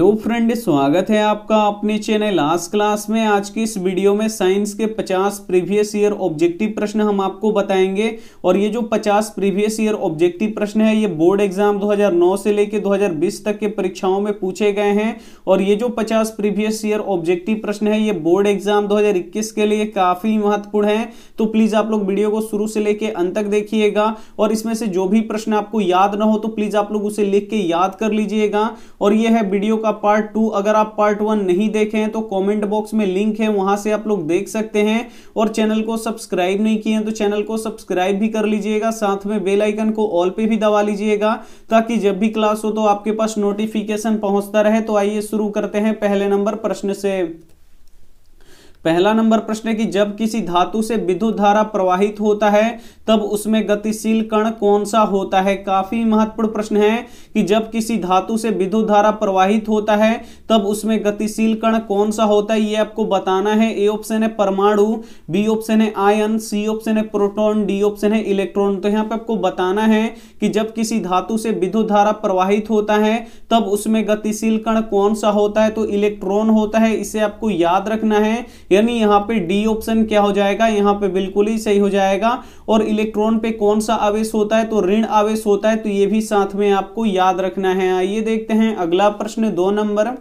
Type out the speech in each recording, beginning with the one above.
तो फ्रेंड स्वागत है आपका अपने चैनल लास्ट क्लास में आज की इस वीडियो में साइंस के 50 प्रीवियस ईयर ऑब्जेक्टिव प्रश्न हम आपको बताएंगे और ये जो 50 प्रीवियस ईयर ऑब्जेक्टिव प्रश्न है ये बोर्ड एग्जाम 2009 से लेकर 2020 तक के परीक्षाओं में पूछे गए हैं और ये जो 50 प्रीवियस ईयर ऑब्जेक्टिव प्रश्न है ये बोर्ड एग्जाम दो के लिए काफ़ी महत्वपूर्ण है तो प्लीज़ आप लोग वीडियो को शुरू से लेके अंत तक देखिएगा और इसमें से जो भी प्रश्न आपको याद ना हो तो प्लीज़ आप लोग उसे लिख के याद कर लीजिएगा और ये है वीडियो का पार्ट टू अगर आप पार्ट वन नहीं देखे हैं तो कमेंट बॉक्स में लिंक है वहां से आप लोग देख सकते हैं और चैनल को सब्सक्राइब नहीं किए हैं तो चैनल को सब्सक्राइब भी कर लीजिएगा साथ में बेल आइकन को ऑल पे भी दबा लीजिएगा ताकि जब भी क्लास हो तो आपके पास नोटिफिकेशन पहुंचता रहे तो आइए शुरू करते हैं पहले नंबर प्रश्न से पहला नंबर प्रश्न है कि जब किसी धातु से विद्युत धारा प्रवाहित होता है तब उसमें गतिशील कण कौन सा होता है काफी महत्वपूर्ण प्रश्न है कि जब किसी धातु से विद्युत धारा प्रवाहित होता है तब उसमें गतिशील कण कौन सा होता है ये आपको बताना है ए ऑप्शन है परमाणु बी ऑप्शन है आयन सी ऑप्शन है प्रोटोन डी ऑप्शन है इलेक्ट्रॉन तो यहाँ पे आपको बताना है कि जब किसी धातु से विद्युत धारा प्रवाहित होता है तब उसमें गतिशील कण कौन सा होता है तो इलेक्ट्रॉन होता है इसे आपको याद रखना है यानी यहाँ पे डी ऑप्शन क्या हो जाएगा यहाँ पे बिल्कुल ही सही हो जाएगा और इलेक्ट्रॉन पे कौन सा आवेश होता है तो ऋण आवेश होता है तो ये भी साथ में आपको याद रखना है आइए देखते हैं अगला प्रश्न दो नंबर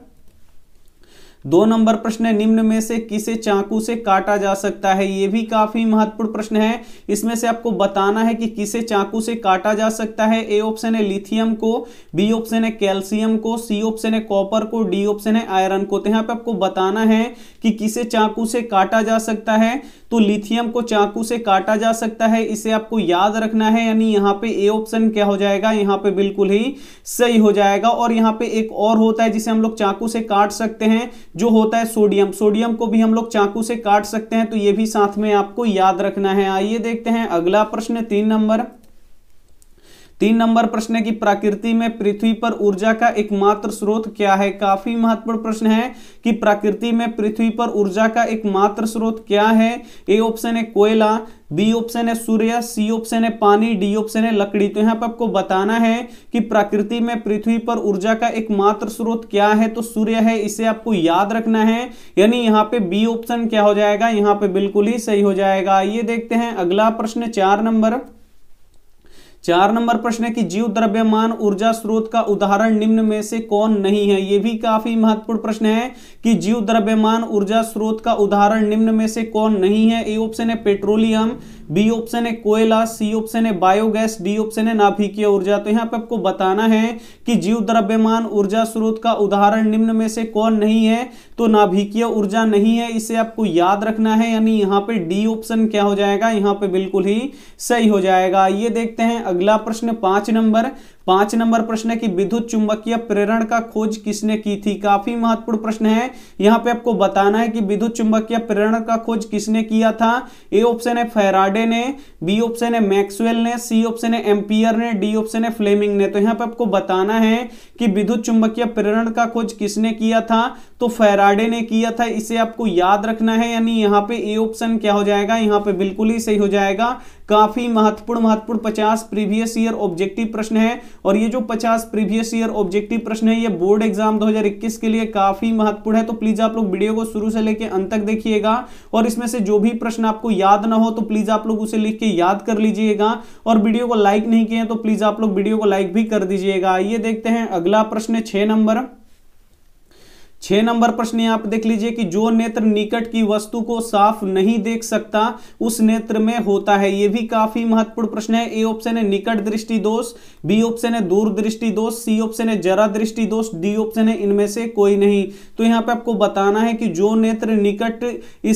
दो नंबर प्रश्न है निम्न में से किसे चाकू से काटा जा सकता है ये भी काफी महत्वपूर्ण प्रश्न है इसमें से आपको बताना है कि किसे चाकू से काटा जा सकता है ए ऑप्शन है लिथियम को बी ऑप्शन है कैल्शियम को सी ऑप्शन है कॉपर को डी ऑप्शन है आयरन को तो यहाँ पे आपको बताना है कि किसे चाकू से काटा जा सकता है तो लिथियम को चाकू से काटा जा सकता है इसे आपको याद रखना है यानी यहाँ पे ए ऑप्शन क्या हो जाएगा यहाँ पे बिल्कुल ही सही हो जाएगा और यहाँ पे एक और होता है जिसे हम लोग चाकू से काट सकते हैं जो होता है सोडियम सोडियम को भी हम लोग चाकू से काट सकते हैं तो ये भी साथ में आपको याद रखना है आइए देखते हैं अगला प्रश्न तीन नंबर तीन नंबर प्रश्न है कि प्रकृति में पृथ्वी पर ऊर्जा का एकमात्र स्रोत क्या है काफी महत्वपूर्ण प्रश्न है कि प्रकृति में पृथ्वी पर ऊर्जा का एकमात्र स्रोत क्या है ए ऑप्शन है कोयला बी ऑप्शन है सूर्य सी ऑप्शन है पानी डी ऑप्शन है लकड़ी तो यहाँ पर आपको बताना है कि प्रकृति में पृथ्वी पर ऊर्जा का एकमात्र स्रोत क्या है तो सूर्य है इसे आपको याद रखना है यानी यहाँ पे बी ऑप्शन क्या हो जाएगा यहाँ पे बिल्कुल ही सही हो जाएगा ये देखते हैं अगला प्रश्न चार नंबर चार नंबर प्रश्न है कि जीव द्रव्यमान ऊर्जा स्रोत का उदाहरण निम्न में से कौन नहीं है यह भी काफी महत्वपूर्ण प्रश्न है कि जीव द्रव्यमान ऊर्जा स्रोत का उदाहरण निम्न में से कौन नहीं है ए ऑप्शन है पेट्रोलियम बी ऑप्शन है कोयला सी ऑप्शन है बायोगैस डी ऑप्शन है नाभिकीय ऊर्जा तो यहाँ पे आपको बताना है कि जीव द्रव्यमान ऊर्जा स्रोत का उदाहरण निम्न में से कौन नहीं है तो नाभिकीय ऊर्जा नहीं है इसे आपको याद रखना है यानी यहाँ पे डी ऑप्शन क्या हो जाएगा यहाँ पे बिल्कुल ही सही हो जाएगा ये देखते हैं अगला प्रश्न पांच नंबर पांच नंबर प्रश्न है कि विद्युत चुंबकीय प्रेरण का खोज किसने की थी काफी महत्वपूर्ण प्रश्न है यहाँ पे आपको बताना है कि विद्युत चुंबकीय प्रेरण का खोज किसने किया था ए ऑप्शन है फेराडे ने बी ऑप्शन है मैक्सवेल ने सी ऑप्शन है एम्पियर ने डी ऑप्शन है फ्लेमिंग ने तो यहाँ पे आपको बताना है कि विद्युत चुंबकीय प्रेरण का खोज किसने किया था तो फेराडे ने किया था इसे आपको याद रखना है यानी यहाँ पे ए ऑप्शन क्या हो जाएगा यहाँ पे बिल्कुल ही सही हो जाएगा काफी महत्वपूर्ण महत्वपूर्ण पचास प्रीवियस ईयर ऑब्जेक्टिव प्रश्न है और ये जो पचास प्रीवियस ईयर ऑब्जेक्टिव प्रश्न है ये बोर्ड एग्जाम 2021 के लिए काफी महत्वपूर्ण है तो प्लीज आप लोग वीडियो को शुरू से लेकर अंत तक देखिएगा और इसमें से जो भी प्रश्न आपको याद ना हो तो प्लीज आप लोग उसे लिख के याद कर लीजिएगा और वीडियो को लाइक नहीं किए तो प्लीज आप लोग वीडियो को लाइक भी कर दीजिएगा ये देखते हैं अगला प्रश्न छह नंबर छह नंबर प्रश्न यहां पर देख लीजिए कि जो नेत्र निकट की वस्तु को साफ नहीं देख सकता उस नेत्र में होता है यह भी काफी महत्वपूर्ण प्रश्न है ए ऑप्शन है निकट दृष्टि दोष बी ऑप्शन है दूर दृष्टि दोष सी ऑप्शन है जरा दृष्टि दोष डी ऑप्शन है इनमें से कोई नहीं तो यहां पे आपको बताना है कि जो नेत्र निकट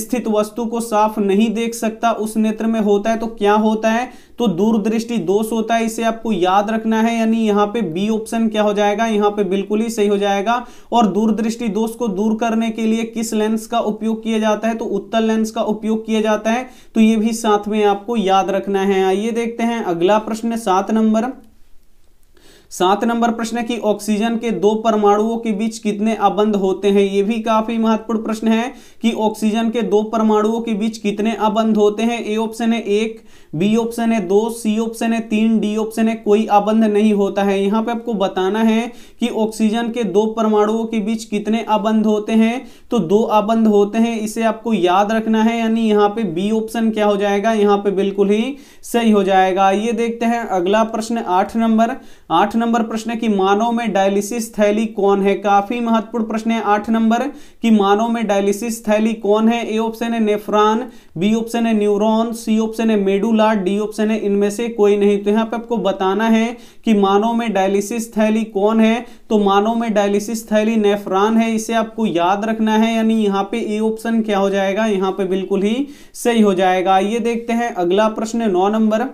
स्थित वस्तु को साफ नहीं देख सकता उस नेत्र में होता है तो क्या होता है तो दूरदृष्टि दोष होता है इसे आपको याद रखना है यानी यहाँ पे बी ऑप्शन क्या हो जाएगा यहाँ पे बिल्कुल ही सही हो जाएगा और दूरदृष्टि दोष को दूर करने के लिए किस लेंस का उपयोग किया जाता है तो उत्तर लेंस का उपयोग किया जाता है तो ये भी साथ में आपको याद रखना है आइए देखते हैं अगला प्रश्न सात नंबर सात नंबर प्रश्न की ऑक्सीजन के दो परमाणुओं के बीच कितने अबंध होते हैं यह भी काफी महत्वपूर्ण प्रश्न है कि ऑक्सीजन के दो परमाणुओं के बीच कितने अबंध होते हैं ए ऑप्शन है एक बी ऑप्शन है दो सी ऑप्शन है तीन डी ऑप्शन है कोई आबंध नहीं होता है यहाँ पे आपको बताना है कि ऑक्सीजन के दो परमाणुओं के बीच कितने आबंध होते हैं तो दो आबंध होते हैं इसे आपको याद रखना है यानी यहां पे बी ऑप्शन क्या हो जाएगा यहां पे बिल्कुल ही सही हो जाएगा ये देखते हैं अगला प्रश्न आठ नंबर आठ नंबर प्रश्न की मानव में डायलिसिस थैली कौन है काफी महत्वपूर्ण प्रश्न है आठ नंबर की मानव में डायलिसिस थैली कौन है ए ऑप्शन है नेफ्रॉन बी ऑप्शन है न्यूरोन सी ऑप्शन है मेडुला का डी ऑप्शन है इनमें से कोई नहीं तो यहां पे आपको बताना है कि मानव में डायलिसिस थैली कौन है तो मानव में डायलिसिस थैली नेफरान है इसे आपको याद रखना है यानी यहां पे ए ऑप्शन क्या हो जाएगा यहां पे बिल्कुल ही सही हो जाएगा ये देखते हैं अगला प्रश्न नौ नंबर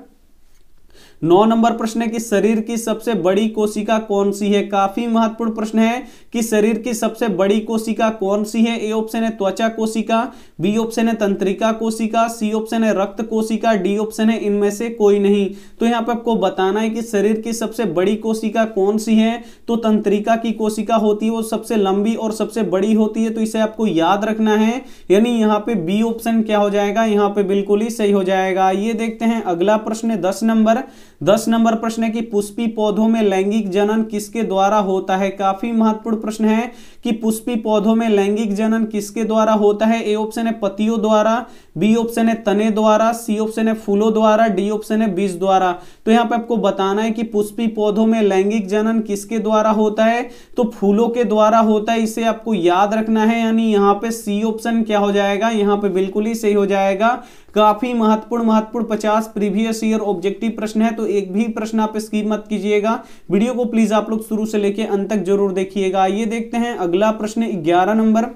नौ नंबर प्रश्न है कि शरीर की सबसे बड़ी कोशिका कौन सी है काफी महत्वपूर्ण प्रश्न है कि शरीर की सबसे बड़ी कोशिका कौन सी है ए ऑप्शन है त्वचा कोशिका बी ऑप्शन है तंत्रिका कोशिका सी ऑप्शन है रक्त कोशिका डी ऑप्शन है इनमें से कोई नहीं तो यहाँ पे आपको बताना है कि शरीर की सबसे बड़ी कोशिका कौन सी है तो तंत्रिका की कोशिका होती है वो सबसे लंबी और सबसे बड़ी होती है तो इसे आपको याद रखना है यानी यहाँ पे बी ऑप्शन क्या हो जाएगा यहाँ पे बिल्कुल ही सही हो जाएगा ये देखते हैं अगला प्रश्न दस नंबर दस नंबर प्रश्न है कि पुष्पी पौधों में लैंगिक जनन किसके द्वारा होता है काफी महत्वपूर्ण प्रश्न है कि पुष्पी पौधों में लैंगिक जनन किसके द्वारा होता है ए ऑप्शन है पतियों द्वारा बी ऑप्शन है तने द्वारा सी ऑप्शन है फूलों द्वारा डी ऑप्शन है बीज द्वारा तो यहाँ पे आपको बताना है कि पुष्पी पौधों में लैंगिक जनन किसके द्वारा होता है तो फूलों के द्वारा होता है इसे आपको याद रखना है यानी यहाँ पे सी ऑप्शन क्या हो जाएगा यहाँ पे बिल्कुल ही सही हो जाएगा काफी महत्वपूर्ण महत्वपूर्ण पचास प्रीवियस ईयर ऑब्जेक्टिव प्रश्न है तो एक भी प्रश्न आप स्कीप मत कीजिएगा वीडियो को प्लीज आप लोग शुरू से लेके अंत तक जरूर देखिएगा आइए देखते हैं अगला प्रश्न ग्यारह नंबर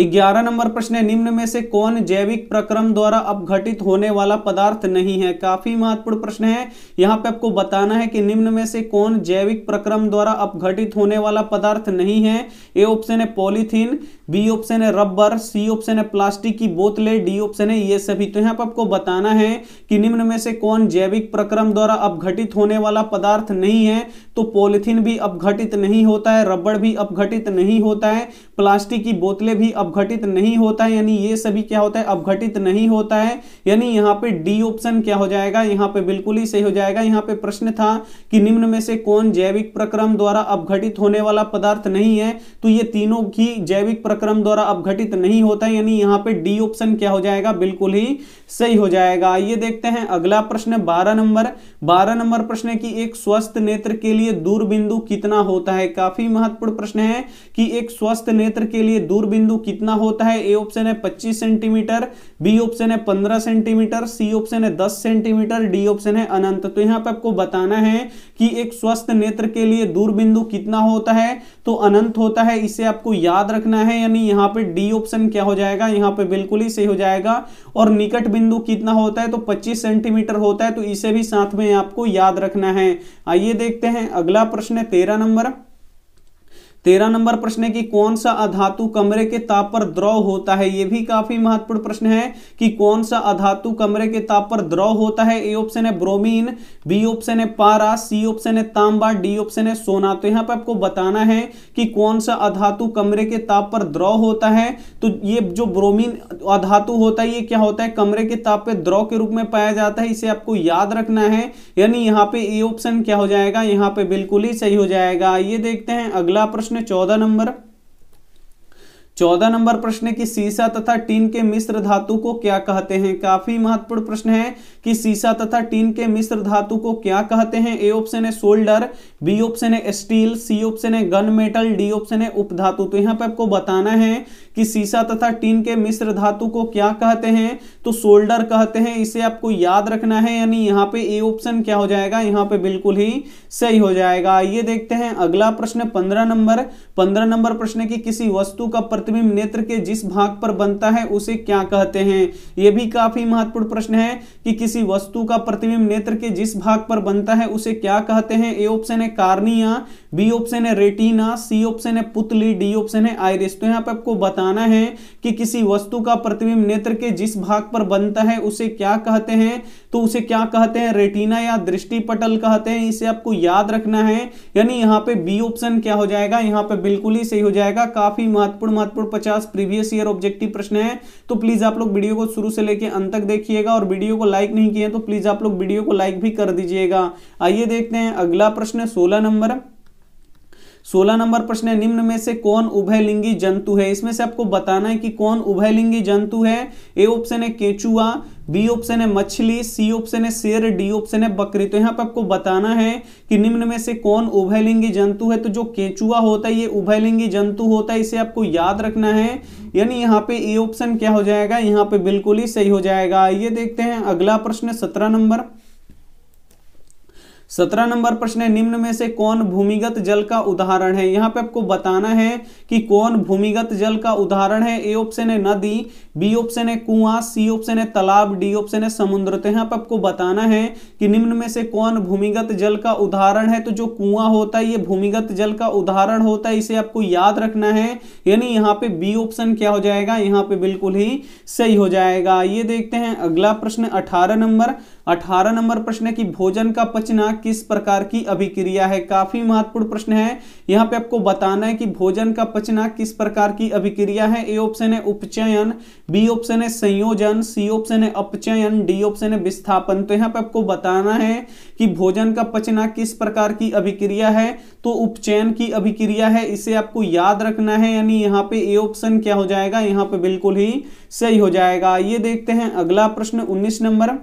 ग्यारह नंबर प्रश्न है निम्न में से कौन जैविक प्रक्रम द्वारा अपघटित होने वाला पदार्थ नहीं है काफी महत्वपूर्ण प्रश्न है यहाँ पे आपको बताना है कि निम्न में से कौन जैविक प्रक्रम द्वारा अपघटित होने वाला पदार्थ नहीं है ए ऑप्शन है पॉलीथीन बी ऑप्शन है रबर सी ऑप्शन है प्लास्टिक की बोतलें डी ऑप्शन है ये सभी तो यहाँ पे आपको बताना है कि निम्न में से कौन जैविक प्रक्रम द्वारा अपघटित होने वाला पदार्थ नहीं है तो पॉलिथीन भी अपघटित नहीं होता है रबड़ भी अपघटित नहीं होता है प्लास्टिक की बोतलें भी अपघटित नहीं होता है यानी ये सभी क्या होता है अपघटित नहीं होता है यानी यहाँ पे डी ऑप्शन क्या हो जाएगा यहाँ पे बिल्कुल ही सही हो जाएगा यहाँ पे प्रश्न था कि निम्न में से कौन जैविक प्रक्रम द्वारा अपघटित होने वाला पदार्थ नहीं है तो ये तीनों की जैविक प्रक्रम द्वारा अपघटित नहीं होता है यानी यहाँ पे डी ऑप्शन क्या हो जाएगा बिल्कुल ही सही हो जाएगा आइए देखते हैं अगला प्रश्न बारह नंबर बारह नंबर प्रश्न है कि एक स्वस्थ नेत्र के लिए दूरबिंदु कितना होता है काफी महत्वपूर्ण प्रश्न है कि एक स्वस्थ नेत्र नेत्र के लिए दूर बिंदु कितना होता है ए ऑप्शन है 25 सेंटीमीटर बी ऑप्शन है 15 सेंटीमीटर सी ऑप्शन है 10 सेंटीमीटर डी ऑप्शन है अनंत तो यहाँ पे आपको बताना है कि एक स्वस्थ नेत्र के लिए दूर बिंदु कितना होता है तो अनंत होता है इसे आपको याद रखना है यानी यहाँ पे डी ऑप्शन क्या हो जाएगा यहाँ पे बिल्कुल ही सही हो जाएगा और निकट बिंदु कितना होता है तो पच्चीस सेंटीमीटर होता है तो इसे भी साथ में आपको याद रखना है आइए देखते हैं अगला प्रश्न है तेरह नंबर तेरह नंबर प्रश्न है कि कौन सा अधातु कमरे के ताप पर द्रव होता है ये भी काफी महत्वपूर्ण प्रश्न है कि कौन सा अधातु कमरे के ताप पर द्रव होता है ए ऑप्शन है ब्रोमीन बी ऑप्शन है पारा सी ऑप्शन है तांबा डी ऑप्शन है सोना तो यहाँ पर आपको बताना है कि कौन सा अधातु कमरे के ताप पर द्रव होता है तो ये जो ब्रोमीन अधातु होता है ये क्या होता है कमरे के ताप पर द्रव के रूप में पाया जाता है इसे आपको याद रखना है यानी यहाँ पे ए ऑप्शन क्या हो जाएगा यहाँ पे बिल्कुल ही सही हो जाएगा ये देखते हैं अगला प्रश्न प्रश्न चौदह नंबर चौदह नंबर प्रश्न है कि सीसा तथा टीन के मिश्र धातु को क्या कहते हैं काफी महत्वपूर्ण प्रश्न है कि सीसा तथा टीन के मिश्र धातु को क्या कहते हैं ए ऑप्शन है सोल्डर बी ऑप्शन है स्टील सी ऑप्शन है गन मेटल डी ऑप्शन है उपधातु तो यहां पे आपको बताना है कि सीसा तथा टीन के मिश्र धातु को क्या कहते हैं तो सोल्डर कहते हैं इसे आपको याद रखना है यानी यहाँ पे ए ऑप्शन क्या हो जाएगा यहाँ पे बिल्कुल ही सही हो जाएगा ये देखते हैं अगला प्रश्न पंद्रह नंबर पंद्रह नंबर प्रश्न की किसी वस्तु का प्रतिबिंब नेत्र के जिस भाग पर बनता है उसे क्या कहते हैं यह भी काफी महत्वपूर्ण प्रश्न है कि किसी वस्तु का प्रतिबिंब नेत्र के जिस भाग पर बनता है उसे क्या कहते हैं ए ऑप्शन है कार्निया बी ऑप्शन है रेटिना सी ऑप्शन है पुतली डी ऑप्शन है आयरिस तो यहाँ पे आपको बता बताना है कि किसी वस्तु का प्रतिबिंब नेत्र के जिस भाग पर बनता है उसे क्या कहते हैं तो उसे क्या कहते हैं रेटिना या दृष्टि पटल कहते हैं इसे आपको याद रखना है यानी यहाँ पे बी ऑप्शन क्या हो जाएगा यहाँ पे बिल्कुल ही सही हो जाएगा काफी महत्वपूर्ण महत्वपूर्ण पचास प्रीवियस ईयर ऑब्जेक्टिव प्रश्न है तो प्लीज आप लोग वीडियो को शुरू से लेकर अंत तक देखिएगा और वीडियो को लाइक नहीं किया तो प्लीज आप लोग वीडियो को लाइक भी कर दीजिएगा आइए देखते हैं अगला प्रश्न सोलह नंबर सोलह नंबर प्रश्न है निम्न में से कौन उभयलिंगी जंतु है इसमें से आपको बताना है कि कौन उभयलिंगी जंतु है ए ऑप्शन है केचुआ बी ऑप्शन है मछली सी ऑप्शन है शेर डी ऑप्शन है बकरी तो यहाँ पे आपको बताना है कि निम्न में से कौन उभयलिंगी जंतु है तो जो केचुआ होता है ये उभयलिंगी जंतु होता है इसे आपको याद रखना है यानी यहाँ पे ए ऑप्शन क्या हो जाएगा यहाँ पे बिल्कुल ही सही हो जाएगा ये देखते हैं अगला प्रश्न सत्रह नंबर सत्रह नंबर प्रश्न है निम्न में से कौन भूमिगत जल का उदाहरण है यहाँ पे आपको बताना है कि कौन भूमिगत जल का उदाहरण है ए ऑप्शन है नदी बी ऑप्शन है कुआं सी ऑप्शन है तालाब डी ऑप्शन है समुद्र तो यहाँ पर आपको बताना है कि निम्न में से कौन भूमिगत जल का उदाहरण है तो जो कुआं होता है ये भूमिगत जल का उदाहरण होता है इसे आपको याद रखना है यानी यहाँ पे बी ऑप्शन क्या हो जाएगा यहाँ पे बिल्कुल ही सही हो जाएगा ये देखते हैं अगला प्रश्न अठारह नंबर अठारह नंबर प्रश्न है कि भोजन का पचना किस प्रकार की अभिक्रिया है काफी महत्वपूर्ण प्रश्न है यहाँ पे आपको बताना है कि भोजन का पचना किस प्रकार की अभिक्रिया है ए ऑप्शन है उपचयन बी ऑप्शन है संयोजन सी ऑप्शन है अपचयन डी ऑप्शन है विस्थापन तो यहाँ पे आपको बताना है कि भोजन का पचना किस प्रकार की अभिक्रिया है तो उपचयन की अभिक्रिया है इसे आपको याद रखना है यानी यहाँ पे ए ऑप्शन क्या हो जाएगा यहाँ पे बिल्कुल ही सही हो जाएगा ये देखते हैं अगला प्रश्न उन्नीस नंबर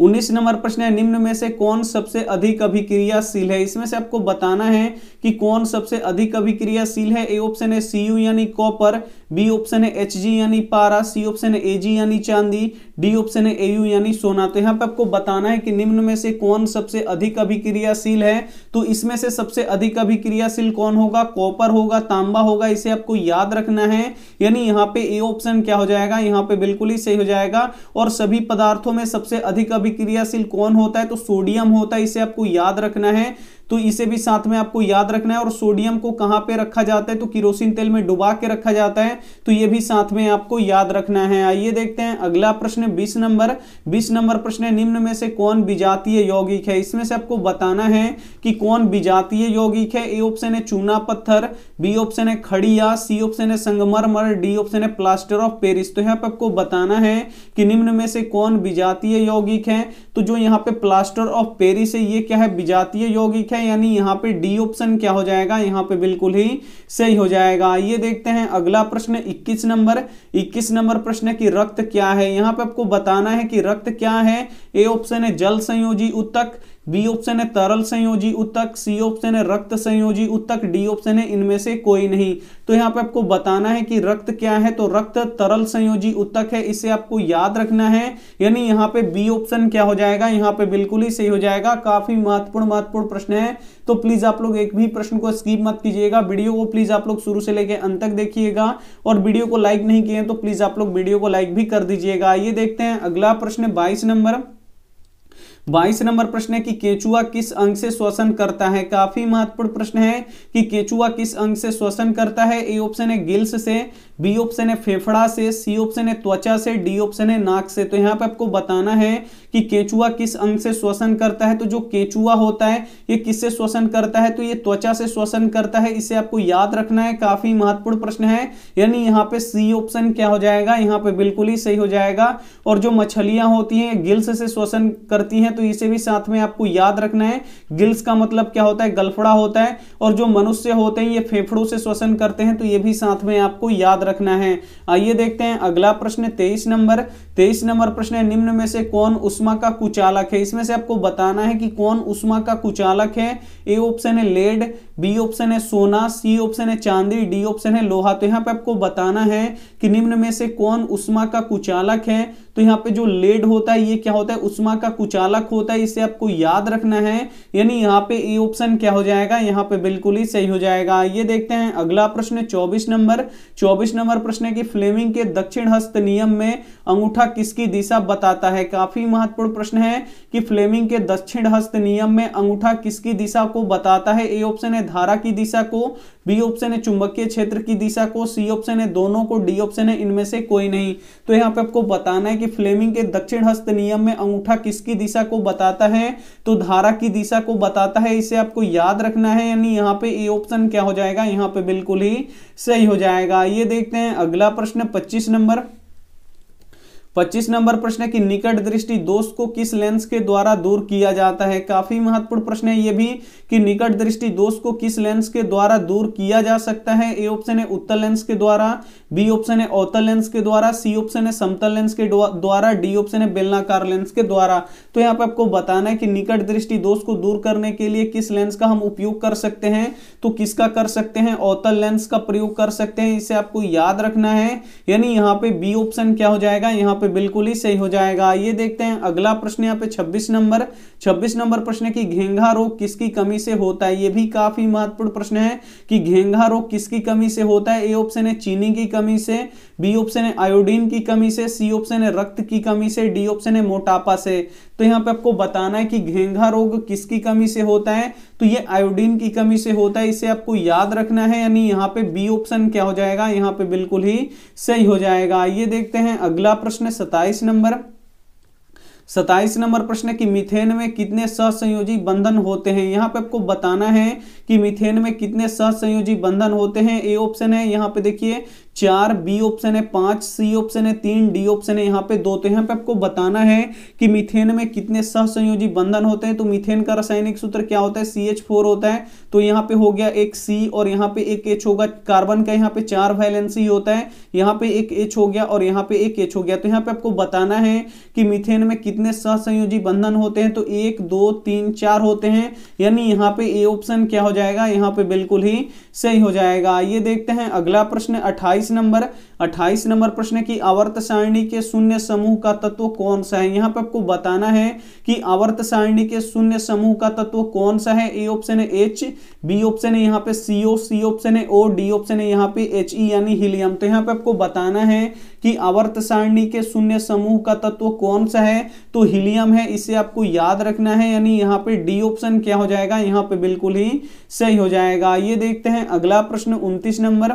उन्नीस नंबर प्रश्न है निम्न में से कौन सबसे अधिक अभिक्रियाशील है इसमें से आपको बताना है कि कौन सबसे अधिक अभिक्रियाशील है ए ऑप्शन है सी यानी कॉपर बी ऑप्शन है एच यानी पारा सी ऑप्शन है ए यानी चांदी डी ऑप्शन है ए यानी सोना तो यहाँ पे आपको बताना है कि निम्न में से कौन सबसे अधिक अभिक्रियाशील है तो इसमें से सबसे अधिक अभिक्रियाशील कौन होगा कॉपर होगा तांबा होगा इसे आपको याद रखना है यानी यहाँ पे ए ऑप्शन क्या हो जाएगा यहाँ पे बिल्कुल ही सही हो जाएगा और सभी पदार्थों में सबसे अधिक अभिक्रियाशील कौन होता है तो सोडियम होता है इसे आपको याद रखना है तो इसे भी साथ में आपको याद रखना है और सोडियम को कहां पे रखा जाता है तो किरोसिन तेल में डुबा के रखा जाता है तो ये भी साथ में आपको याद रखना है आइए देखते हैं अगला प्रश्न बीस नंबर बीस नंबर प्रश्न निम्न में से कौन विजातीय यौगिक है इसमें से आपको बताना है कि कौन विजातीय यौगिक है ए ऑप्शन है चूना पत्थर बी ऑप्शन है खड़िया सी ऑप्शन है संगमरमर डी ऑप्शन है प्लास्टर ऑफ पेरिस तो यहाँ पे आपको बताना है कि निम्न में से कौन विजातीय यौगिक है तो जो यहाँ पे प्लास्टर ऑफ पेरिस है ये क्या है विजातीय यौगिक है है यानी यहाँ पे डी ऑप्शन क्या हो जाएगा यहाँ पे बिल्कुल ही सही हो जाएगा ये देखते हैं अगला प्रश्न 21 नंबर 21 नंबर प्रश्न की रक्त क्या है यहाँ पे आपको बताना है कि रक्त क्या है ए ऑप्शन है जल संयोजी उत्तक बी ऑप्शन है तरल संयोजी उत्तक सी ऑप्शन है रक्त संयोजी उत्तक डी ऑप्शन है इनमें से कोई नहीं तो यहाँ पे आपको बताना है कि रक्त क्या है तो रक्त तरल संयोजी उत्तक है इसे आपको याद रखना है यानी यहाँ पे बी ऑप्शन क्या हो जाएगा यहाँ पे बिल्कुल ही सही हो जाएगा काफी महत्वपूर्ण महत्वपूर्ण प्रश्न है तो प्लीज आप लोग एक भी प्रश्न को स्कीप मत कीजिएगा वीडियो को प्लीज आप लोग शुरू से लेकर अंत तक देखिएगा और वीडियो को लाइक नहीं किए तो प्लीज आप लोग वीडियो को लाइक भी कर दीजिएगा ये देखते हैं अगला प्रश्न बाईस नंबर बाईस नंबर प्रश्न है कि केचुआ किस अंग से श्वसन करता है काफी महत्वपूर्ण प्रश्न है कि केचुआ किस अंग से श्वसन करता है ए ऑप्शन है गिल्स से बी ऑप्शन है फेफड़ा से सी ऑप्शन है त्वचा से डी ऑप्शन है नाक से तो यहाँ पे आपको बताना है कि केचुआ किस अंग से श्वसन करता है तो जो केचुआ होता है ये किससे श्वसन करता है तो ये त्वचा से श्वसन करता है इसे आपको याद रखना है काफी महत्वपूर्ण प्रश्न है यानी यहाँ पे सी ऑप्शन क्या हो जाएगा यहाँ पे बिल्कुल ही सही हो जाएगा और जो मछलियां होती हैं गिल्स से श्वसन करती हैं तो इसे भी साथ में आपको याद रखना है गिल्स का मतलब क्या होता है गलफड़ा होता है और जो मनुष्य होते हैं ये फेफड़ों से श्वसन करते हैं तो ये भी साथ में आपको याद रखना है आइए देखते हैं अगला प्रश्न तेईस नंबर तेईस नंबर प्रश्न है निम्न में से कौन उष्मा का कुचालक है इसमें से आपको बताना है कि कौन उष्मा का कुचालक है ए ऑप्शन है लेड बी ऑप्शन है सोना सी ऑप्शन है चांदी डी ऑप्शन है लोहा तो यहाँ पे आपको बताना है कि निम्न में से कौन उष्मा का कुचालक है तो यहाँ पे जो लेड होता है ये क्या होता है उष्मा का कुचालक होता है इसे आपको याद रखना है यानी यहाँ पे ए ऑप्शन क्या हो जाएगा यहाँ पे बिल्कुल ही सही हो जाएगा ये देखते हैं अगला प्रश्न चौबीस नंबर चौबीस नंबर प्रश्न है कि फ्लेमिंग के दक्षिण हस्त नियम में अंगूठा दिशा किसकी दिशा बताता है काफी महत्वपूर्ण प्रश्न है कि फ्लेमिंग के दक्षिण हस्त नियम में अंगूठा किसकी दिशा को बताता है ए ऑप्शन है धारा की दिशा को बी ऑप्शन है चुंबकीय क्षेत्र की दिशा को सी ऑप्शन है दोनों को डी ऑप्शन है इनमें से कोई नहीं तो यहाँ पे आपको बताना है कि फ्लेमिंग के दक्षिण हस्त नियम में अंगूठा किसकी दिशा को बताता है तो धारा की दिशा को बताता है इसे आपको याद रखना है यानी यहाँ पे ए ऑप्शन क्या हो जाएगा यहाँ पे बिल्कुल ही सही हो जाएगा ये देखते हैं अगला प्रश्न पच्चीस नंबर पच्चीस नंबर प्रश्न है कि निकट दृष्टि दोष को किस लेंस के द्वारा दूर किया जाता है काफी महत्वपूर्ण प्रश्न है यह भी कि निकट दृष्टि दोष को किस लेंस के द्वारा दूर किया जा सकता है ए ऑप्शन है उत्तर लेंस के द्वारा बी ऑप्शन है अवतल लेंस के द्वारा सी ऑप्शन है समतल लेंस के द्वारा डी ऑप्शन है बेलनाकार लेंस के द्वारा तो यहाँ पे आपको बताना है कि निकट दृष्टि दोष को दूर करने के लिए किस लेंस का हम उपयोग कर सकते हैं तो किसका कर सकते हैं अवतल लेंस का प्रयोग कर सकते हैं इसे आपको याद रखना है यानी यहाँ पे बी ऑप्शन क्या हो जाएगा यहाँ पे बिल्कुल ही सही हो जाएगा ये देखते हैं अगला प्रश्न यहाँ पे 26 नंबर 26 नंबर प्रश्न है कि घेंघा रोग किसकी कमी से होता है ये भी काफी महत्वपूर्ण प्रश्न है कि घेंघा रोग किसकी कमी से होता है ए ऑप्शन है चीनी की कमी से बी ऑप्शन है आयोडीन की कमी से सी ऑप्शन है रक्त की कमी से डी ऑप्शन है मोटापा से तो यहाँ पे आपको बताना है कि घेंघा रोग किसकी कमी से होता है तो ये आयोडीन की कमी से होता है इसे आपको याद रखना है यानी यहाँ पे बी ऑप्शन क्या हो जाएगा यहाँ पे बिल्कुल ही सही हो जाएगा ये देखते हैं अगला प्रश्न सताइस नंबर सताइस नंबर प्रश्न कि मिथेन में कितने सहसंयोजी बंधन होते हैं यहाँ पे आपको बताना है कि मिथेन में कितने सहसंयोजी बंधन होते हैं ए ऑप्शन है यहाँ पे देखिए चार बी ऑप्शन है पांच सी ऑप्शन है तीन डी ऑप्शन है यहाँ पे दो तो यहाँ पे आपको बताना है कि मिथेन में कितने सहसंयोजी बंधन होते हैं तो मिथेन का रासायनिक सूत्र क्या होता है सी एच फोर होता है तो यहाँ पे हो गया एक सी और यहाँ पे एक एच होगा कार्बन का यहाँ पे चार वैलेंसी होता है यहाँ पे एक एच हो गया और यहाँ पे एक एच हो गया तो यहाँ पे आपको बताना है कि मिथेन में कितने कितने सहसंयोजी बंधन होते हैं तो एक दो तीन चार होते हैं यानी यहाँ पे ए ऑप्शन क्या हो जाएगा यहाँ पे बिल्कुल ही सही हो जाएगा ये देखते हैं अगला प्रश्न 28 नंबर 28 नंबर प्रश्न की आवर्त सारणी के शून्य समूह का तत्व कौन सा है यहाँ पे आपको बताना है कि आवर्त सारणी के शून्य समूह का तत्व कौन सा है ए ऑप्शन है एच बी ऑप्शन है यहाँ पे सीओ सी ऑप्शन है ओ डी ऑप्शन है यहाँ पे एच ई e यानी हीलियम तो यहाँ पे आपको बताना है कि आवर्त सारणी के शून्य समूह का तत्व कौन सा है तो हीलियम है इसे आपको याद रखना है यानी यहाँ पे डी ऑप्शन क्या हो जाएगा यहाँ पे बिल्कुल ही सही हो जाएगा ये देखते हैं अगला प्रश्न उन्तीस नंबर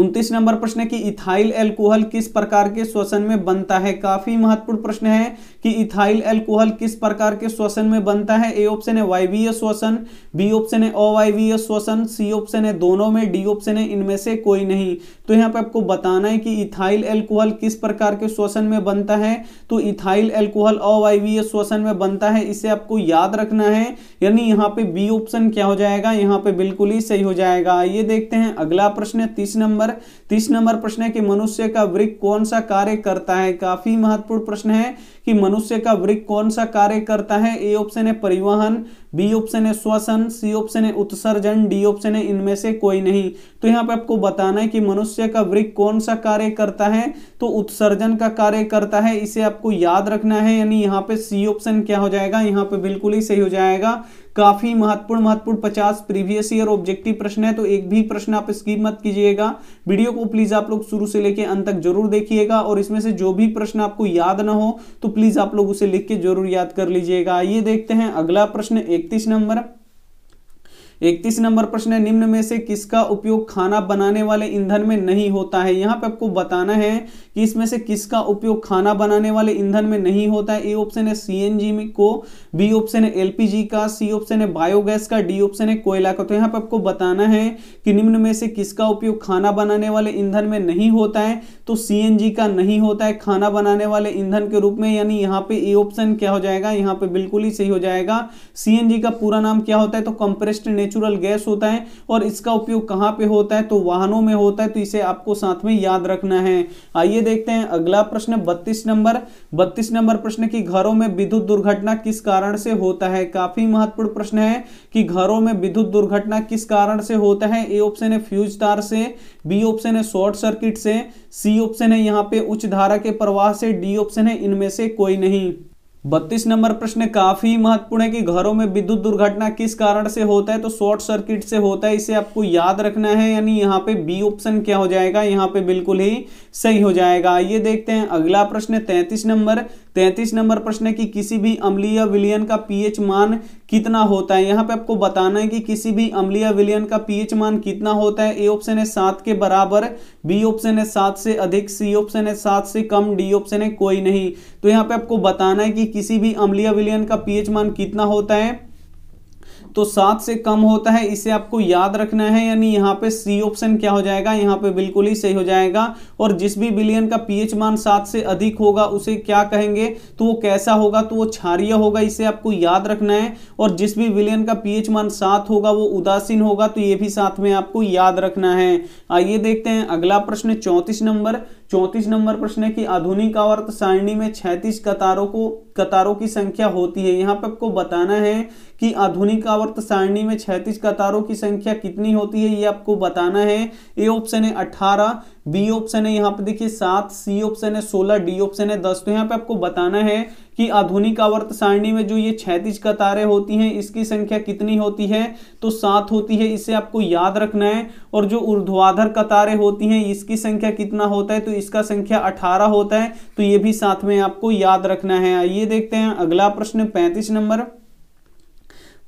उनतीस नंबर प्रश्न है कि इथाइल एल्कोहल किस प्रकार के श्वसन में बनता है काफी महत्वपूर्ण प्रश्न है कि इथाइल एल्कोहल किस प्रकार के श्वसन में बनता है ए ऑप्शन है वायवीय श्वसन बी ऑप्शन है अवायवीय श्वसन सी ऑप्शन है दोनों में डी ऑप्शन है इनमें से कोई नहीं तो यहाँ पे आपको बताना है कि इथाइल एल्कोहल किस प्रकार के श्वसन में बनता है तो इथाइल एल्कोहल अवायवीय श्वसन में बनता है इसे आपको याद रखना है यानी यहाँ पे बी ऑप्शन क्या हो जाएगा यहाँ पे बिल्कुल ही सही हो जाएगा ये देखते हैं अगला प्रश्न है तीस नंबर नंबर तीस नंबर प्रश्न है कि मनुष्य का वृक्ष कौन सा कार्य करता है काफी महत्वपूर्ण प्रश्न है कि मनुष्य का वृक कौन सा कार्य करता है ए ऑप्शन है परिवहन बी ऑप्शन है श्वसन सी ऑप्शन है उत्सर्जन डी ऑप्शन है इनमें से कोई नहीं तो यहाँ पे आपको बताना है कि मनुष्य का वृक कौन सा कार्य करता है तो उत्सर्जन का कार्य करता है इसे आपको याद रखना है यानी यहाँ पे सी ऑप्शन क्या हो जाएगा यहाँ पे बिल्कुल ही सही हो जाएगा काफी महत्वपूर्ण महत्वपूर्ण पचास प्रीवियस ईयर ऑब्जेक्टिव प्रश्न है तो एक भी प्रश्न आप स्कीप मत कीजिएगा वीडियो को प्लीज आप लोग शुरू से लेके अंत तक जरूर देखिएगा और इसमें से जो भी प्रश्न आपको याद ना हो तो प्लीज आप लोग उसे लिख के जरूर याद कर लीजिएगा आइए देखते हैं अगला प्रश्न इकतीस नंबर इकतीस नंबर प्रश्न है निम्न में से किसका उपयोग खाना बनाने वाले ईंधन में नहीं होता है यहाँ पे आपको बताना है कि इसमें से किसका उपयोग खाना बनाने वाले ईंधन में नहीं होता है ए ऑप्शन है सीएनजी को बी ऑप्शन है एलपीजी का सी ऑप्शन है बायोगैस का डी ऑप्शन है कोयला का तो यहाँ पे आपको बताना है कि निम्न में से किसका उपयोग खाना बनाने वाले ईंधन में नहीं होता है तो सी का नहीं होता है खाना बनाने वाले ईंधन के रूप में यानी यहाँ पे ए ऑप्शन क्या हो जाएगा यहाँ पे बिल्कुल ही सही हो जाएगा सी का पूरा नाम क्या होता है तो कंप्रेस्ड नेचुरल नेचुरल गैस होता है और इसका उपयोग कहाँ पे होता है तो वाहनों में होता है तो इसे आपको साथ में याद रखना है आइए देखते हैं अगला प्रश्न बत्तीस नंबर बत्तीस नंबर प्रश्न की घरों में विद्युत दुर्घटना किस कारण से होता है काफी महत्वपूर्ण प्रश्न है कि घरों में विद्युत दुर्घटना किस कारण से होता है ए ऑप्शन है फ्यूज तार से बी ऑप्शन है शॉर्ट सर्किट से सी ऑप्शन है यहाँ पे उच्च धारा के प्रवाह से डी ऑप्शन है इनमें से कोई नहीं बत्तीस नंबर प्रश्न काफी महत्वपूर्ण है कि घरों में विद्युत दुर्घटना किस कारण से होता है तो शॉर्ट सर्किट से होता है इसे आपको याद रखना है यानी यहाँ पे बी ऑप्शन क्या हो जाएगा यहाँ पे बिल्कुल ही सही हो जाएगा ये देखते हैं अगला प्रश्न तैतीस नंबर तैतीस नंबर प्रश्न है कि किसी भी अम्लीय विलियन का पीएच मान कितना होता है यहाँ पे आपको बताना है कि किसी भी अम्लीय विलियन का पीएच मान कितना होता है ए ऑप्शन है सात के बराबर बी ऑप्शन है सात से अधिक सी ऑप्शन है सात से कम डी ऑप्शन है कोई नहीं तो यहाँ पे आपको बताना है कि किसी भी अम्लीय विलियन का पीएच मान कितना होता है तो सात से कम होता है इसे आपको याद रखना है यानी यहाँ पे सी ऑप्शन क्या हो जाएगा यहाँ पे बिल्कुल ही सही हो जाएगा और जिस भी बिलियन का पीएच मान सात से अधिक होगा उसे क्या कहेंगे तो वो कैसा होगा तो वो क्षारिय होगा इसे आपको याद रखना है और जिस भी बिलियन का पीएच मान सात होगा वो उदासीन होगा तो ये भी साथ में आपको याद रखना है आइए देखते हैं अगला प्रश्न चौंतीस नंबर चौतीस नंबर प्रश्न है कि आधुनिक आवर्त सारणी में छैतीस कतारों को कतारों की संख्या होती है यहाँ पर आपको बताना है कि आधुनिक आवर्त सारणी में छैतीस कतारों की संख्या कितनी होती है ये आपको बताना है ए ऑप्शन है अठारह बी ऑप्शन है यहाँ पे देखिए सात सी ऑप्शन है सोलह डी ऑप्शन है दस तो यहाँ पे आपको बताना है कि आधुनिक आवर्त सारणी में जो ये छैतीस कतारें होती हैं इसकी संख्या कितनी होती है तो सात होती है इसे आपको याद रखना है और जो ऊर्ध्वाधर कतारें होती हैं इसकी संख्या कितना होता है तो इसका संख्या अठारह होता है तो ये भी साथ में आपको याद रखना है आइए देखते हैं अगला प्रश्न पैंतीस नंबर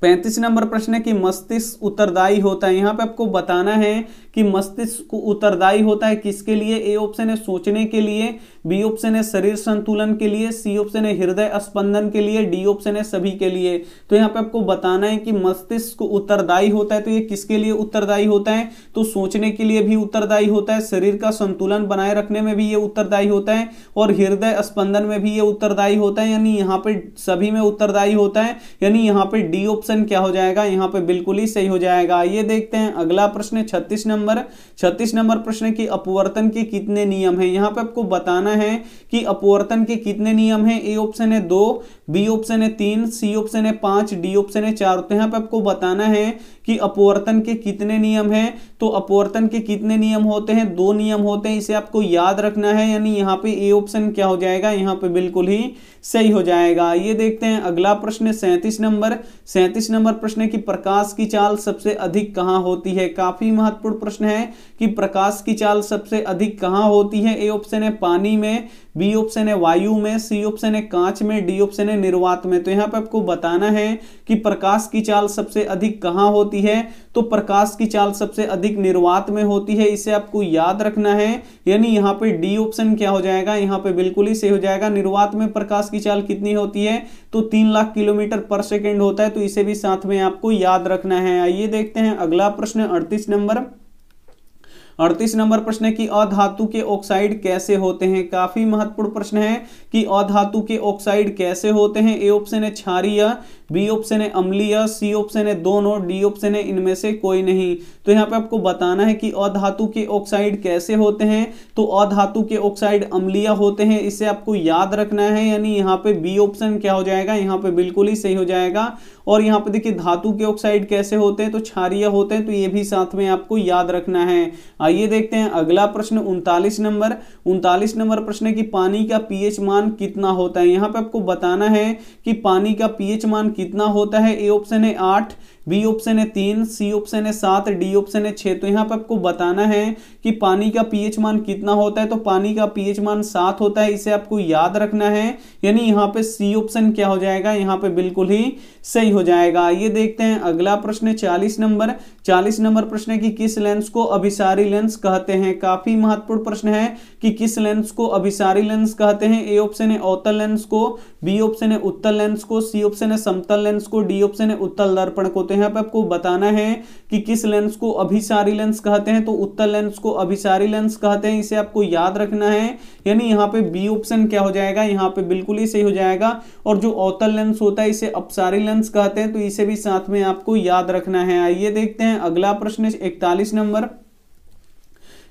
पैंतीस नंबर प्रश्न है कि मस्तिष्क उत्तरदायी होता है यहाँ पे आपको बताना है कि मस्तिष्क उत्तरदायी होता है किसके लिए ए ऑप्शन है सोचने के लिए बी ऑप्शन है शरीर संतुलन के लिए सी ऑप्शन है हृदय स्पंदन के लिए डी ऑप्शन है सभी के लिए तो यहाँ पे आपको बताना है कि मस्तिष्क उत्तरदायी होता है तो ये किसके लिए उत्तरदायी होता है तो सोचने के लिए भी उत्तरदायी होता है शरीर का संतुलन बनाए रखने में भी ये उत्तरदायी होता है और हृदय स्पंदन में भी ये उत्तरदायी होता है यानी यहाँ पे सभी में उत्तरदायी होता है यानी यहाँ पे डी ऑप्शन क्या हो जाएगा यहाँ पे बिल्कुल ही सही हो जाएगा ये देखते हैं अगला प्रश्न छत्तीस नंबर छत्तीस नंबर प्रश्न की अपवर्तन के कितने नियम है यहाँ पे आपको बताना हैं कि अपवर्तन के कितने नियम हैं ए ऑप्शन है दो बी ऑप्शन है तीन सी ऑप्शन है पांच डी ऑप्शन है चार तो यहाँ पे आपको बताना है कि अपवर्तन के कितने नियम हैं तो अपवर्तन के कितने नियम होते हैं दो नियम होते हैं इसे आपको याद रखना है यानी यहाँ पे ए ऑप्शन क्या हो जाएगा यहाँ पे बिल्कुल ही सही हो जाएगा ये देखते हैं अगला प्रश्न सैंतीस नंबर सैंतीस नंबर प्रश्न है कि प्रकाश की चाल सबसे अधिक कहाँ होती है काफी महत्वपूर्ण प्रश्न है कि प्रकाश की चाल सबसे अधिक कहाँ होती है ए ऑप्शन है पानी में बी ऑप्शन है वायु में सी ऑप्शन है कांच में डी ऑप्शन है हैं निर्वात में तो यहाँ पे आपको बताना है कि प्रकाश की चाल सबसे अधिक कहाँ होती है तो प्रकाश की चाल सबसे अधिक निर्वात में होती है इसे आपको याद रखना है यानी यहाँ पे डी ऑप्शन क्या हो जाएगा यहाँ पे बिल्कुल ही सही हो जाएगा निर्वात में प्रकाश की चाल कितनी होती है तो तीन लाख किलोमीटर पर सेकेंड होता है तो इसे भी साथ में आपको याद रखना है आइए देखते हैं अगला प्रश्न अड़तीस नंबर अड़तीस नंबर प्रश्न है कि अधातु के ऑक्साइड कैसे होते हैं काफी महत्वपूर्ण प्रश्न है कि अधातु के ऑक्साइड कैसे होते हैं ए ऑप्शन है क्षारीय बी ऑप्शन है अम्लीय सी ऑप्शन है दोनों डी ऑप्शन है इनमें से कोई नहीं तो यहाँ पे आपको बताना है कि अधातु के ऑक्साइड कैसे होते हैं तो अधातु के ऑक्साइड अम्लीय होते हैं इसे आपको याद रखना है यानी यहाँ पे बी ऑप्शन क्या हो जाएगा यहाँ पे बिल्कुल ही सही हो जाएगा और यहाँ पे देखिए धातु के ऑक्साइड कैसे होते हैं तो क्षारीय होते हैं तो ये भी साथ में आपको याद रखना है आइए देखते हैं अगला प्रश्न उनतालीस नंबर उनतालीस नंबर प्रश्न है कि पानी का पीएच मान कितना होता है यहाँ पे आपको बताना है कि पानी का पीएच मान कितना होता है ए ऑप्शन है आठ बी ऑप्शन है तीन सी ऑप्शन है सात डी ऑप्शन है छह तो यहाँ पर आपको बताना है कि पानी का पीएच मान कितना होता है तो पानी का पीएच मान सात होता है इसे आपको याद रखना है यानी यहाँ पे सी ऑप्शन क्या हो जाएगा यहाँ पे बिल्कुल ही सही हो जाएगा ये देखते हैं अगला प्रश्न है चालीस नंबर चालीस नंबर प्रश्न है कि किस लेंस को अभिसारी लेंस कहते हैं काफी महत्वपूर्ण प्रश्न है कि किस लेंस को अभिसारी लेंस कहते हैं ए ऑप्शन है औतल लेंस को बी ऑप्शन है उत्तल लेंस को सी ऑप्शन है समतल लेंस को डी ऑप्शन है उत्तल दर्पण को तो यहाँ पे आपको बताना है कि किस लेंस को अभिसारी लेंस कहते हैं तो उत्तर लेंस को अभिसारी लेंस कहते हैं इसे आपको याद रखना है यानी यहाँ पे बी ऑप्शन क्या हो जाएगा यहाँ पे बिल्कुल ही सही हो जाएगा और जो औतल लेंस होता है इसे अपसारी लेंस कहते हैं तो इसे भी साथ में आपको याद रखना है आइए देखते हैं अगला प्रश्न इकतालीस नंबर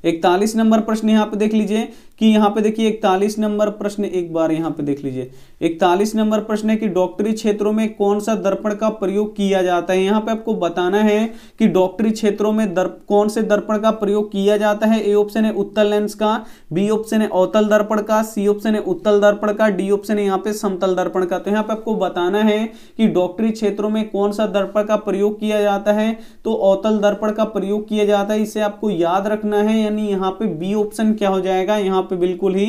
इकतालीस नंबर प्रश्न यहाँ पे देख लीजिए कि यहाँ पे देखिए इकतालीस नंबर प्रश्न एक बार यहाँ पे देख लीजिए इकतालीस नंबर प्रश्न है कि डॉक्टरी क्षेत्रों में कौन सा दर्पण का प्रयोग किया जाता है यहाँ पे आपको बताना है कि डॉक्टरी क्षेत्रों में दर्प कौन से दर्पण का प्रयोग किया जाता है ए ऑप्शन है उत्तल लेंस का बी ऑप्शन है अवतल दर्पण का सी ऑप्शन है उत्तल दर्पण का डी ऑप्शन है यहाँ पे समतल दर्पण का तो यहाँ पे आपको बताना है कि डॉक्टरी क्षेत्रों में कौन सा दर्पण का प्रयोग किया जाता है तो अवतल दर्पण का प्रयोग किया जाता है इसे आपको याद रखना है यानी यहाँ पे बी ऑप्शन क्या हो जाएगा यहाँ पे बिल्कुल ही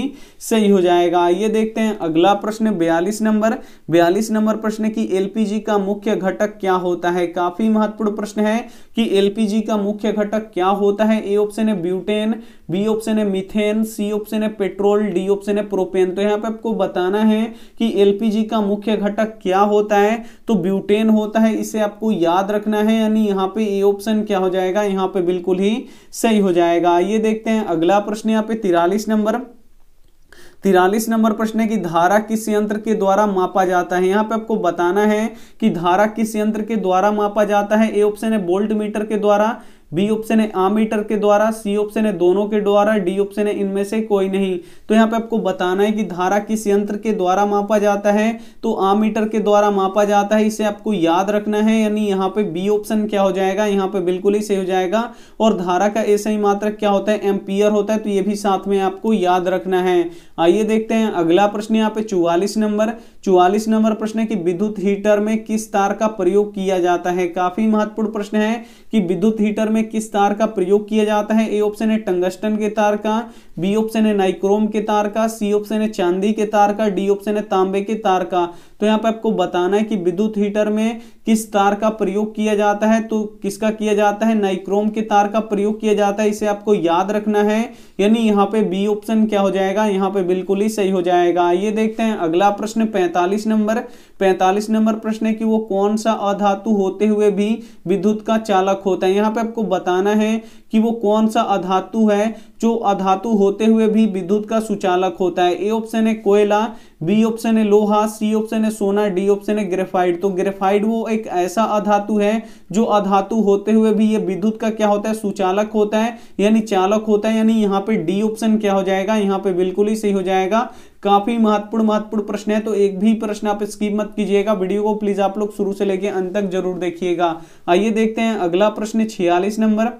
सही हो जाएगा ये देखते हैं अगला प्रश्न बयालीस नंबर बयालीस नंबर प्रश्न की एलपीजी का मुख्य घटक क्या होता है काफी महत्वपूर्ण प्रश्न है कि एलपीजी का मुख्य घटक क्या होता है ए ऑप्शन है ब्यूटेन बी ऑप्शन है मिथेन सी ऑप्शन है पेट्रोल डी ऑप्शन है प्रोपेन तो यहाँ पे आपको बताना है कि एलपीजी का मुख्य घटक क्या होता है तो ब्यूटेन होता है इसे आपको याद रखना है यानी यहाँ पे ए ऑप्शन क्या हो जाएगा यहाँ पे बिल्कुल ही सही हो जाएगा ये देखते हैं अगला प्रश्न यहाँ पे तिरालीस नंबर तिरालीस नंबर प्रश्न है कि धारा किस यंत्र के द्वारा मापा जाता है यहाँ पे आपको बताना है कि धारा किस यंत्र के द्वारा मापा जाता है ए ऑप्शन है बोल्ट मीटर के द्वारा बी ऑप्शन है आमीटर के द्वारा सी ऑप्शन है दोनों के द्वारा डी ऑप्शन है इनमें से कोई नहीं तो यहाँ पे आपको बताना है कि धारा किस यंत्र के द्वारा मापा जाता है तो आमीटर के द्वारा मापा जाता है इसे आपको याद रखना है यानी यहाँ पे बी ऑप्शन क्या हो जाएगा यहाँ पे बिल्कुल ही सही हो जाएगा और धारा का ऐसा ही मात्र क्या होता है एम्पियर होता है तो ये भी साथ में आपको याद रखना है आइए देखते हैं अगला प्रश्न यहाँ पे चौवालीस नंबर चौवालीस नंबर प्रश्न है कि विद्युत हीटर में किस तार का प्रयोग किया जाता है काफी महत्वपूर्ण प्रश्न है कि विद्युत हीटर में में किस तार का प्रयोग किया जाता है ए ऑप्शन है टंगस्टन के तार का बी ऑप्शन है नाइक्रोम के तार का सी ऑप्शन है चांदी के तार का डी ऑप्शन है तांबे के तार का तो यहाँ पे आपको बताना है कि विद्युत हीटर में किस तार का प्रयोग किया जाता है तो किसका किया जाता है नाइक्रोम के तार का प्रयोग किया जाता है इसे आपको याद रखना है यानी यहाँ पे बी ऑप्शन क्या हो जाएगा यहाँ पे बिल्कुल ही सही हो जाएगा ये देखते हैं अगला प्रश्न पैंतालीस नंबर पैंतालीस नंबर प्रश्न है कि वो कौन सा अधातु होते हुए भी विद्युत का चालक होता है यहाँ पे आपको बताना है कि वो कौन सा अधातु है जो अधातु होते हुए भी विद्युत का सुचालक होता है ए ऑप्शन है कोयला बी ऑप्शन है लोहा सी ऑप्शन है सोना डी ऑप्शन है ग्रेफाइड तो ग्रेफाइड वो एक ऐसा अधातु है जो अधातु होते हुए भी ये विद्युत का क्या होता है सुचालक होता है यानी चालक होता है यानी यहाँ पे डी ऑप्शन क्या हो जाएगा यहाँ पे बिल्कुल ही सही हो जाएगा काफी महत्वपूर्ण महत्वपूर्ण प्रश्न है तो एक भी प्रश्न आप स्कीप मत कीजिएगा वीडियो को प्लीज आप लोग शुरू से लेके अंत तक जरूर देखिएगा आइए देखते हैं अगला प्रश्न छियालीस नंबर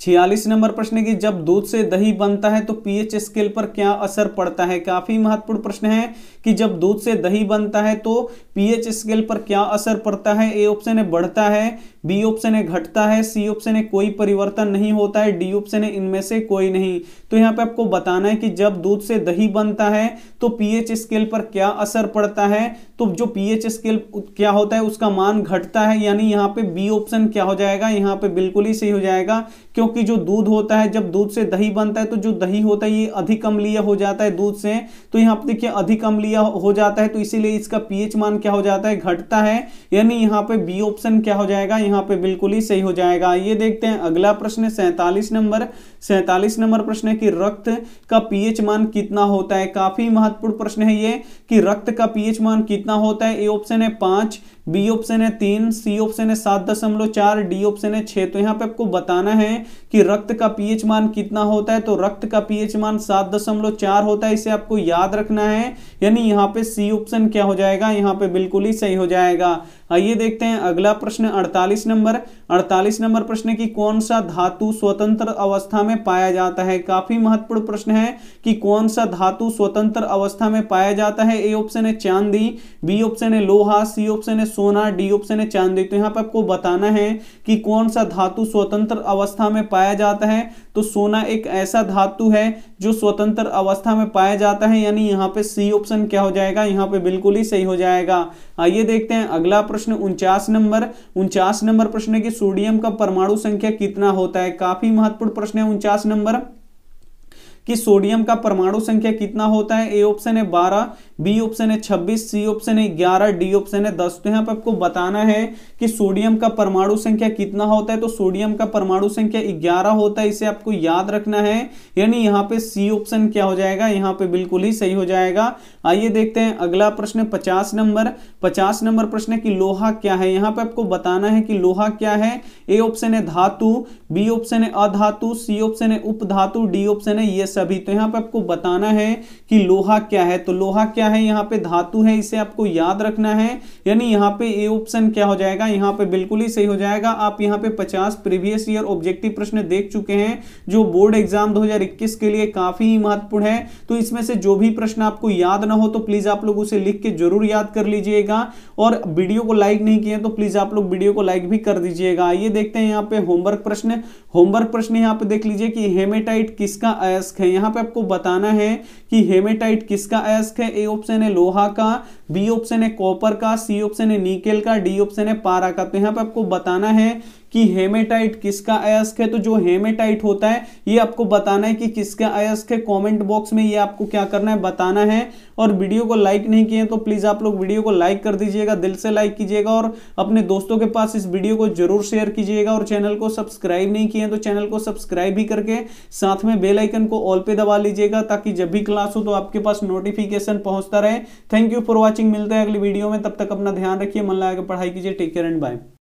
छियालीस नंबर प्रश्न की जब दूध से दही बनता है तो पीएच स्केल पर क्या असर पड़ता है काफी महत्वपूर्ण प्रश्न है कि जब दूध से दही बनता है तो पीएच स्केल पर क्या असर पड़ता है ए ऑप्शन है बढ़ता है बी ऑप्शन है घटता है सी ऑप्शन है कोई परिवर्तन नहीं होता है डी ऑप्शन है इनमें से कोई नहीं तो यहाँ पे आपको बताना है कि जब दूध से दही बनता है तो पीएच स्केल पर क्या असर पड़ता है तो जो पीएच स्केल क्या होता है उसका मान घटता है यानी यहाँ पे बी ऑप्शन क्या हो जाएगा यहाँ पे बिल्कुल ही सही हो जाएगा क्योंकि जो दूध होता है जब दूध से दही बनता है तो जो दही होता है ये अधिक अम्लीय हो जाता है दूध से तो यहाँ पर देखिए अधिक अम्लीय हो जाता है तो इसीलिए इसका पीएच मान क्या हो जाता है घटता है यानी यहाँ पे बी ऑप्शन क्या हो जाएगा यहाँ पे बिल्कुल ही सही हो जाएगा ये देखते हैं अगला प्रश्न सैतालीस नंबर सैतालीस नंबर प्रश्न है कि रक्त का पीएच मान कितना होता है काफी महत्वपूर्ण प्रश्न है ये कि रक्त का पीएच मान कितना होता है ए ऑप्शन है पांच बी ऑप्शन है तीन सी ऑप्शन है सात दशमलव चार डी ऑप्शन है छह तो यहाँ पे आपको बताना है कि रक्त का पीएच मान कितना होता है तो रक्त का पीएच मान सात दशमलव चार होता है इसे आपको याद रखना है यानी यहाँ पे सी ऑप्शन क्या हो जाएगा यहाँ पे बिल्कुल ही सही हो जाएगा आइए देखते हैं अगला प्रश्न 48 नंबर 48 नंबर प्रश्न की कौन सा धातु स्वतंत्र अवस्था में पाया जाता है काफी महत्वपूर्ण प्रश्न है कि कौन सा धातु स्वतंत्र अवस्था में पाया जाता है ए ऑप्शन है चांदी बी ऑप्शन है लोहा सी ऑप्शन है सोना डी ऑप्शन है चांदी तो यहाँ पे आपको बताना है कि कौन सा धातु स्वतंत्र अवस्था में पाया पाया जाता है तो सोना एक ऐसा धातु है जो स्वतंत्र अवस्था में पाया जाता है यानी यहाँ पे सी ऑप्शन क्या हो जाएगा यहाँ पे बिल्कुल ही सही हो जाएगा आइए देखते हैं अगला प्रश्न उनचास नंबर उनचास नंबर प्रश्न की सोडियम का परमाणु संख्या कितना होता है काफी महत्वपूर्ण प्रश्न है उनचास नंबर कि सोडियम का परमाणु संख्या कितना होता है ए ऑप्शन है बारह बी ऑप्शन है छब्बीस सी ऑप्शन है ग्यारह डी ऑप्शन है दस तो यहाँ पर आपको बताना है कि सोडियम का परमाणु संख्या कितना होता है तो सोडियम का परमाणु संख्या ग्यारह होता है इसे आपको याद रखना है यानी यहाँ पे सी ऑप्शन क्या हो जाएगा यहाँ पे बिल्कुल ही सही हो जाएगा आइए देखते हैं अगला प्रश्न पचास नंबर पचास नंबर प्रश्न है कि लोहा क्या है यहाँ पे आपको बताना है कि लोहा क्या है ए ऑप्शन है धातु बी ऑप्शन है अधातु सी ऑप्शन है उपधातु डी ऑप्शन है ये सभी तो यहाँ पे आपको बताना है कि लोहा क्या है तो लोहा क्या क्या है यहाँ पे धातु है इसे आपको याद रखना है यानी यहाँ पे ए ऑप्शन क्या हो जाएगा यहाँ पे बिल्कुल ही सही हो जाएगा आप यहाँ पे 50 प्रीवियस ईयर ऑब्जेक्टिव प्रश्न देख चुके हैं जो बोर्ड एग्जाम 2021 के लिए काफी महत्वपूर्ण है तो इसमें से जो भी प्रश्न आपको याद ना हो तो प्लीज आप लोग उसे लिख के जरूर याद कर लीजिएगा और वीडियो को लाइक नहीं किया तो प्लीज आप लोग वीडियो को लाइक भी कर दीजिएगा ये देखते हैं यहाँ पे होमवर्क प्रश्न होमवर्क प्रश्न यहाँ पे देख लीजिए कि हेमेटाइट किसका अयस्क है यहाँ पे आपको बताना है कि हेमेटाइट किसका अयस्क है ए ऑप्शन है लोहा का बी ऑप्शन है कॉपर का सी ऑप्शन है निकेल का डी ऑप्शन है पारा का तो यहाँ पे आपको बताना है कि हेमेटाइट किसका अयस्क है तो जो हेमेटाइट होता है ये आपको बताना है कि किसका अयस्क है कमेंट बॉक्स में ये आपको क्या करना है बताना है और वीडियो को लाइक नहीं किए तो प्लीज़ आप लोग वीडियो को लाइक कर दीजिएगा दिल से लाइक कीजिएगा और अपने दोस्तों के पास इस वीडियो को जरूर शेयर कीजिएगा और चैनल को सब्सक्राइब नहीं किए तो चैनल को सब्सक्राइब भी करके साथ में बेलाइकन को ऑल पे दबा लीजिएगा ताकि जब भी क्लास हो तो आपके पास नोटिफिकेशन पहुंचता रहे थैंक यू फॉर वॉचिंग मिलते हैं अगली वीडियो में तब तक अपना ध्यान रखिए मन लगा पढ़ाई कीजिए टेक केयर एंड बाय